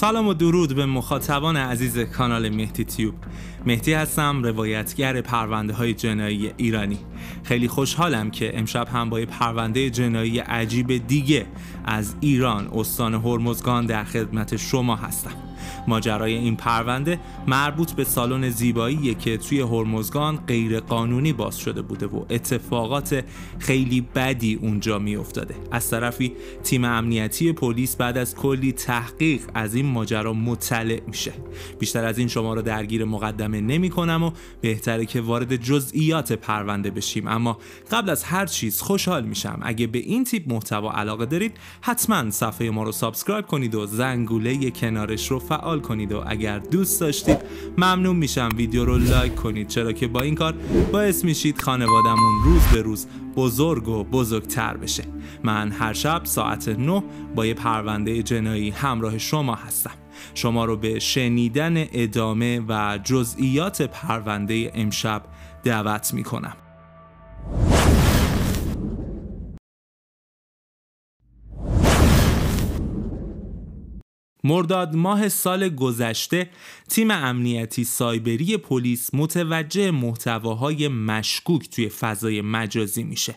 سلام و درود به مخاطبان عزیز کانال مهدی تیوب مهدی هستم روایتگر پرونده های جنایی ایرانی خیلی خوشحالم که امشب هم با یه پرونده جنایی عجیب دیگه از ایران استان هرمزگان در خدمت شما هستم ماجرای این پرونده مربوط به سالن زیبایی که توی هرمزگان غیرقانونی باز شده بوده و اتفاقات خیلی بدی اونجا میافتاده از طرفی تیم امنیتی پلیس بعد از کلی تحقیق از این ماجرا مطلع میشه بیشتر از این شما رو درگیر مقدمه نمی کنم و بهتره که وارد جزئیات پرونده بشیم اما قبل از هر چیز خوشحال میشم اگه به این تیپ محتوا علاقه دارید حتما صفحه ما رو سابسکرایب کنید و زنگوله کنارش رو فعال کنید و اگر دوست داشتید ممنون میشم ویدیو رو لایک کنید چرا که با این کار باعث میشید خانوادمون روز به روز بزرگ و بزرگتر بشه من هر شب ساعت 9 با یه پرونده جنایی همراه شما هستم شما رو به شنیدن ادامه و جزئیات پرونده امشب دعوت میکنم مرداد ماه سال گذشته تیم امنیتی سایبری پلیس متوجه محتواهای مشکوک توی فضای مجازی میشه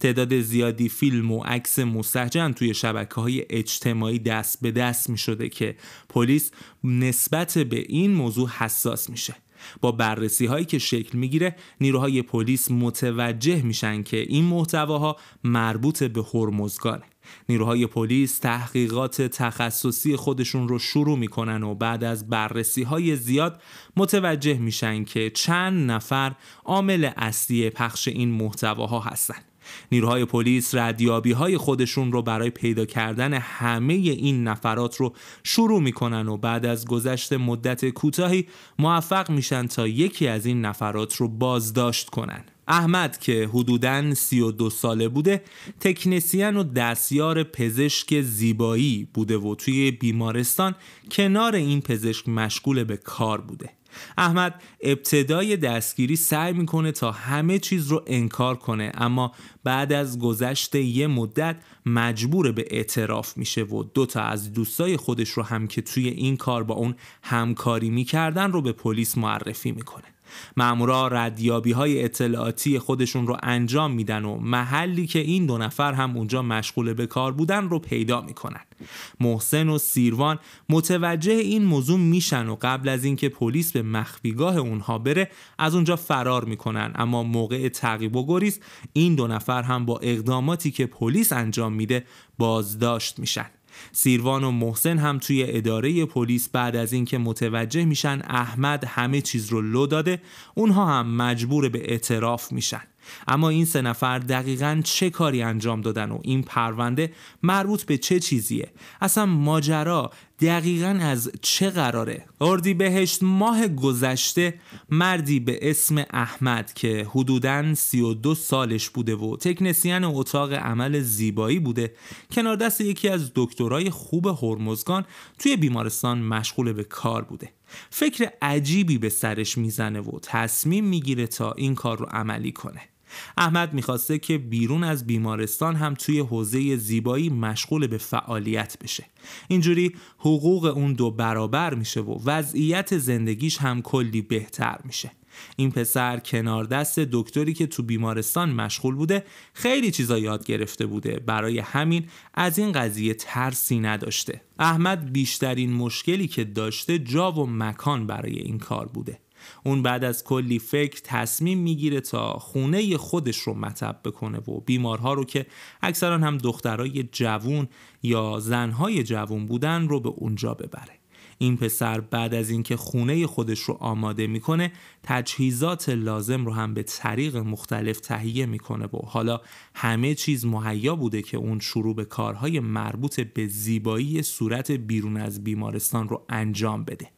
تعداد زیادی فیلم و عکس مستحجن توی شبکه های اجتماعی دست به دست می شده که پلیس نسبت به این موضوع حساس میشه با بررسی هایی که شکل میگیره نیروهای پلیس متوجه میشن که این محتواها مربوط به هرمزگانه نیروهای پلیس تحقیقات تخصصی خودشون رو شروع میکنن و بعد از بررسی های زیاد متوجه میشن که چند نفر عامل اصلی پخش این محتواها هستند. نیروهای پلیس ردیابی های خودشون رو برای پیدا کردن همه این نفرات رو شروع میکنن و بعد از گذشت مدت کوتاهی موفق میشن تا یکی از این نفرات رو بازداشت کنن احمد که حدوداً 32 ساله بوده تکنسین و دستیار پزشک زیبایی بوده و توی بیمارستان کنار این پزشک مشغول به کار بوده احمد ابتدای دستگیری سعی میکنه تا همه چیز رو انکار کنه اما بعد از گذشت یه مدت مجبور به اعتراف میشه و دوتا از دوستای خودش رو هم که توی این کار با اون همکاری میکردن رو به پلیس معرفی میکنه مامورا ردیابی های اطلاعاتی خودشون رو انجام میدن و محلی که این دو نفر هم اونجا مشغول به کار بودن رو پیدا میکنن محسن و سیروان متوجه این موضوع میشن و قبل از اینکه پلیس به مخفیگاه اونها بره از اونجا فرار میکنن اما موقع تعقیب و گریز این دو نفر هم با اقداماتی که پلیس انجام میده بازداشت میشن سیروان و محسن هم توی اداره پلیس بعد از اینکه متوجه میشن احمد همه چیز رو لو داده اونها هم مجبور به اعتراف میشن اما این سه نفر دقیقا چه کاری انجام دادن و این پرونده مربوط به چه چیزیه اصلا ماجرا دقیقا از چه قراره اردی بهشت ماه گذشته مردی به اسم احمد که حدوداً 32 سالش بوده و تکنسیان اتاق عمل زیبایی بوده کنار دست یکی از دکترای خوب هرمزگان توی بیمارستان مشغول به کار بوده فکر عجیبی به سرش میزنه و تصمیم میگیره تا این کار رو عملی کنه احمد میخواسته که بیرون از بیمارستان هم توی حوزه زیبایی مشغول به فعالیت بشه اینجوری حقوق اون دو برابر میشه و وضعیت زندگیش هم کلی بهتر میشه این پسر کنار دست دکتری که تو بیمارستان مشغول بوده خیلی چیزا یاد گرفته بوده برای همین از این قضیه ترسی نداشته احمد بیشترین مشکلی که داشته جا و مکان برای این کار بوده اون بعد از کلی فکر تصمیم میگیره تا خونه خودش رو مطب بکنه و بیمارها رو که اکثرا هم دخترای جوون یا زنهای جوون بودن رو به اونجا ببره این پسر بعد از اینکه خونه خودش رو آماده میکنه تجهیزات لازم رو هم به طریق مختلف تهیه میکنه و حالا همه چیز مهیا بوده که اون شروع به کارهای مربوط به زیبایی صورت بیرون از بیمارستان رو انجام بده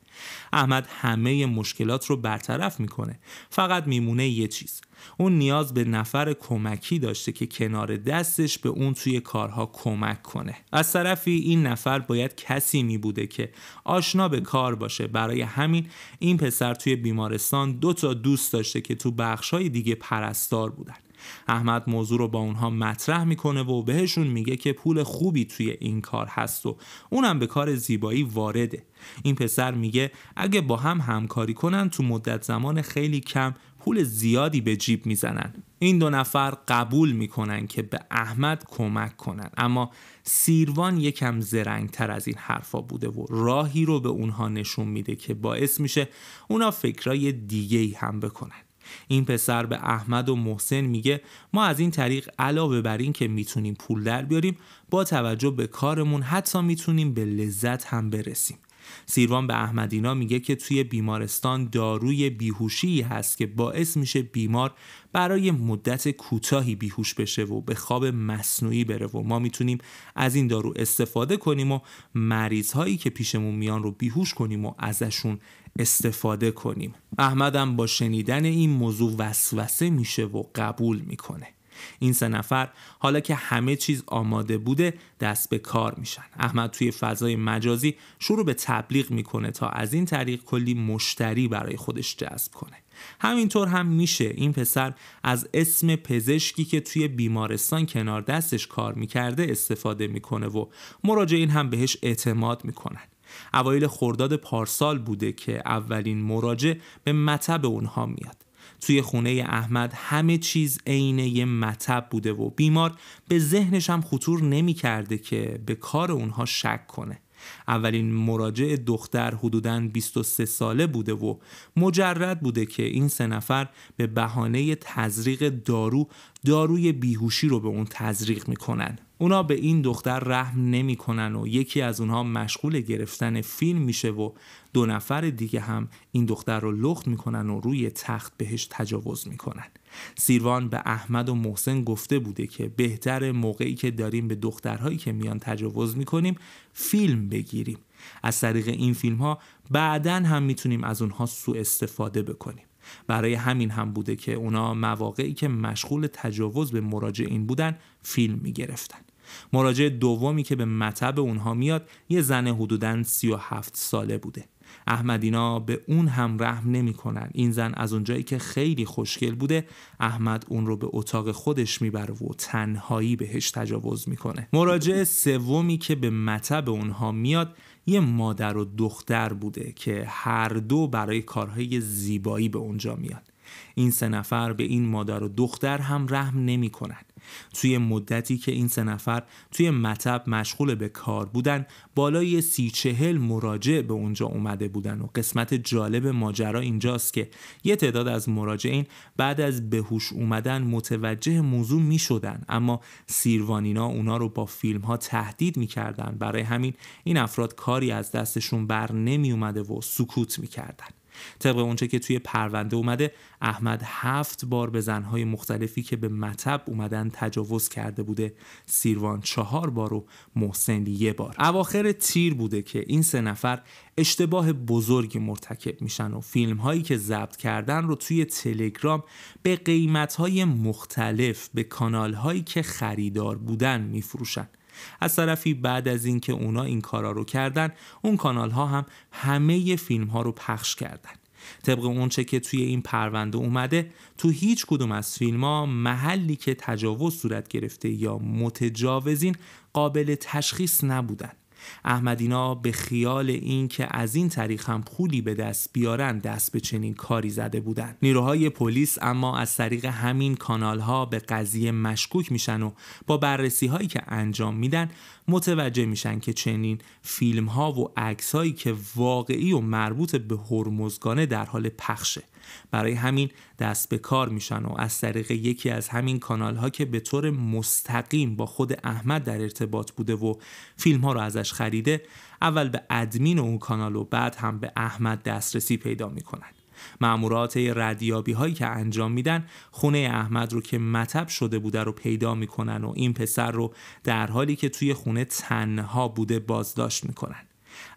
احمد همه مشکلات رو برطرف میکنه فقط میمونه یه چیز اون نیاز به نفر کمکی داشته که کنار دستش به اون توی کارها کمک کنه از طرفی این نفر باید کسی می بوده که آشنا به کار باشه برای همین این پسر توی بیمارستان دو تا دوست داشته که تو بخشهای دیگه پرستار بودن احمد موضوع رو با اونها مطرح میکنه و بهشون میگه که پول خوبی توی این کار هست و اونم به کار زیبایی وارده این پسر میگه اگه با هم همکاری کنن تو مدت زمان خیلی کم پول زیادی به جیب میزنن این دو نفر قبول میکنن که به احمد کمک کنن اما سیروان یکم زرنگتر از این حرفا بوده و راهی رو به اونها نشون میده که باعث میشه اونا فکرای دیگه ای هم بکنن این پسر به احمد و محسن میگه ما از این طریق علاوه بر این که میتونیم پول در بیاریم با توجه به کارمون حتی میتونیم به لذت هم برسیم سیروان به احمدینا میگه که توی بیمارستان داروی بیهوشی هست که باعث میشه بیمار برای مدت کوتاهی بیهوش بشه و به خواب مصنوعی بره و ما میتونیم از این دارو استفاده کنیم و مریض هایی که پیشمون میان رو بیهوش کنیم و ازشون استفاده کنیم احمدم با شنیدن این موضوع وسوسه میشه و قبول میکنه این سه نفر حالا که همه چیز آماده بوده دست به کار میشن احمد توی فضای مجازی شروع به تبلیغ میکنه تا از این طریق کلی مشتری برای خودش جذب کنه همینطور هم میشه این پسر از اسم پزشکی که توی بیمارستان کنار دستش کار میکرده استفاده میکنه و مراجعین هم بهش اعتماد میکنن اوایل خورداد پارسال بوده که اولین مراجع به مطب اونها میاد توی خونه احمد همه چیز عین یه مطب بوده و بیمار به ذهنش هم خطور نمی کرده که به کار اونها شک کنه اولین مراجع دختر حدوداً 23 ساله بوده و مجرد بوده که این سه نفر به بهانه تزریق دارو داروی بیهوشی رو به اون تزریق میکنن اونا به این دختر رحم نمیکنن و یکی از اونها مشغول گرفتن فیلم میشه و دو نفر دیگه هم این دختر رو لخت میکنن و روی تخت بهش تجاوز میکنن سیروان به احمد و محسن گفته بوده که بهتر موقعی که داریم به دخترهایی که میان تجاوز میکنیم فیلم بگیریم از طریق این فیلم ها بعدا هم میتونیم از اونها سوء استفاده بکنیم برای همین هم بوده که اونا مواقعی که مشغول تجاوز به مراجعین بودن فیلم میگرفتن مراجع دومی که به مطب اونها میاد یه زن حدوداً 37 ساله بوده احمدینا به اون هم رحم نمیکنن این زن از اونجایی که خیلی خوشگل بوده احمد اون رو به اتاق خودش میبره و تنهایی بهش تجاوز میکنه مراجع سومی که به مطب اونها میاد یه مادر و دختر بوده که هر دو برای کارهای زیبایی به اونجا میاد این سه نفر به این مادر و دختر هم رحم نمیکنن توی مدتی که این سه نفر توی مطب مشغول به کار بودن بالای سی چهل مراجع به اونجا اومده بودن و قسمت جالب ماجرا اینجاست که یه تعداد از مراجعین بعد از بهوش اومدن متوجه موضوع می شدن اما سیروانینا اونا رو با فیلم ها تهدید می کردن برای همین این افراد کاری از دستشون بر نمی اومده و سکوت می کردن. طبق اونچه که توی پرونده اومده احمد هفت بار به زنهای مختلفی که به مطب اومدن تجاوز کرده بوده سیروان چهار بار و محسن یه بار اواخر تیر بوده که این سه نفر اشتباه بزرگی مرتکب میشن و فیلم هایی که ضبط کردن رو توی تلگرام به قیمت های مختلف به کانال هایی که خریدار بودن میفروشن از طرفی بعد از اینکه اونا این کارا رو کردن اون کانال ها هم همه فیلم ها رو پخش کردن طبق اونچه که توی این پرونده اومده تو هیچ کدوم از فیلم ها محلی که تجاوز صورت گرفته یا متجاوزین قابل تشخیص نبودن احمدینا به خیال اینکه از این طریق هم پولی به دست بیارن دست به چنین کاری زده بودند نیروهای پلیس اما از طریق همین کانال ها به قضیه مشکوک میشن و با بررسی هایی که انجام میدن متوجه میشن که چنین فیلم ها و عکس هایی که واقعی و مربوط به هرمزگانه در حال پخشه برای همین دست به کار میشن و از طریق یکی از همین کانال ها که به طور مستقیم با خود احمد در ارتباط بوده و فیلم ها رو ازش خریده اول به ادمین اون کانال و بعد هم به احمد دسترسی پیدا میکنن معمورات ردیابی هایی که انجام میدن خونه احمد رو که متب شده بوده رو پیدا میکنن و این پسر رو در حالی که توی خونه تنها بوده بازداشت میکنن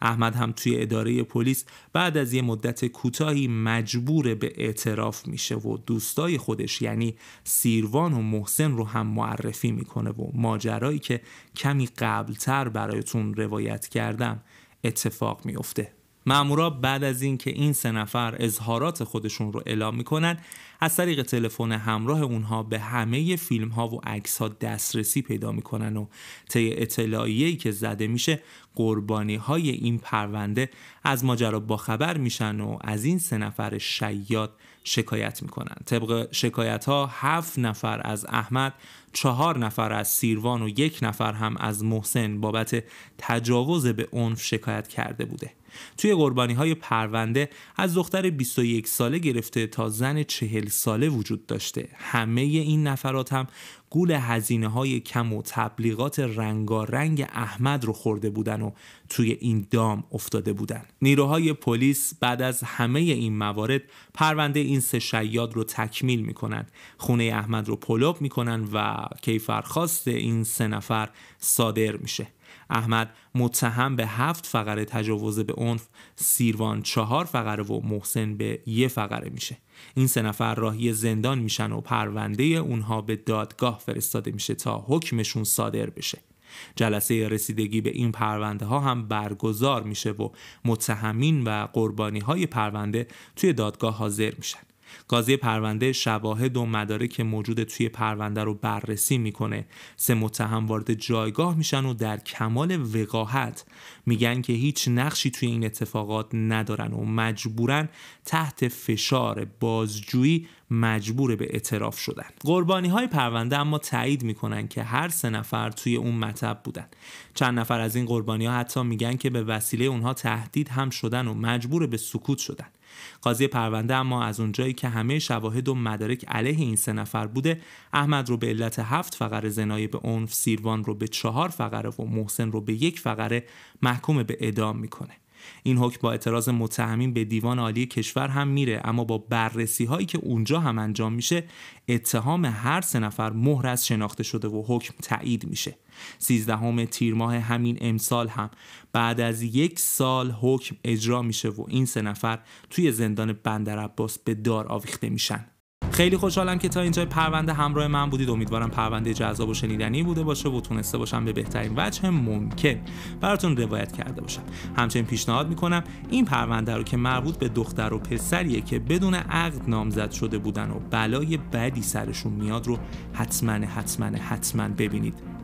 احمد هم توی اداره پلیس بعد از یه مدت کوتاهی مجبور به اعتراف میشه و دوستای خودش یعنی سیروان و محسن رو هم معرفی میکنه و ماجرایی که کمی قبلتر برایتون روایت کردم اتفاق میفته مامورا بعد از اینکه این سه نفر اظهارات خودشون رو اعلام میکنن از طریق تلفن همراه اونها به همه فیلم ها و عکس ها دسترسی پیدا میکنن و طی اطلاعیه که زده میشه قربانی های این پرونده از ماجرا باخبر میشن و از این سه نفر شیاد شکایت میکنن طبق شکایت ها هفت نفر از احمد چهار نفر از سیروان و یک نفر هم از محسن بابت تجاوز به عنف شکایت کرده بوده توی قربانی های پرونده از دختر 21 ساله گرفته تا زن 40 ساله وجود داشته همه این نفرات هم مشغول هزینه های کم و تبلیغات رنگارنگ احمد رو خورده بودن و توی این دام افتاده بودن نیروهای پلیس بعد از همه این موارد پرونده این سه شیاد رو تکمیل کنند خونه احمد رو پلوب میکنن و کیفرخواست این سه نفر صادر میشه احمد متهم به هفت فقره تجاوز به عنف سیروان چهار فقره و محسن به یه فقره میشه این سه نفر راهی زندان میشن و پرونده اونها به دادگاه فرستاده میشه تا حکمشون صادر بشه جلسه رسیدگی به این پرونده ها هم برگزار میشه و متهمین و قربانی های پرونده توی دادگاه حاضر میشن قاضی پرونده شواهد و مدارک موجود توی پرونده رو بررسی میکنه سه متهم وارد جایگاه میشن و در کمال وقاحت میگن که هیچ نقشی توی این اتفاقات ندارن و مجبورن تحت فشار بازجویی مجبور به اعتراف شدن قربانی های پرونده اما تایید میکنن که هر سه نفر توی اون مطب بودن چند نفر از این قربانی ها حتی میگن که به وسیله اونها تهدید هم شدن و مجبور به سکوت شدن قاضی پرونده اما از اونجایی که همه شواهد و مدارک علیه این سه نفر بوده احمد رو به علت هفت فقره زنای به عنف سیروان رو به چهار فقره و محسن رو به یک فقره محکوم به ادام میکنه این حکم با اعتراض متهمین به دیوان عالی کشور هم میره اما با بررسی هایی که اونجا هم انجام میشه اتهام هر سه نفر مهر از شناخته شده و حکم تایید میشه 13 تیر ماه همین امسال هم بعد از یک سال حکم اجرا میشه و این سه نفر توی زندان بندر به دار آویخته میشن خیلی خوشحالم که تا اینجا پرونده همراه من بودید امیدوارم پرونده جذاب و شنیدنی بوده باشه و تونسته باشم به بهترین وجه ممکن براتون روایت کرده باشم همچنین پیشنهاد میکنم این پرونده رو که مربوط به دختر و پسریه که بدون عقد نامزد شده بودن و بلای بدی سرشون میاد رو حتما حتما حتما ببینید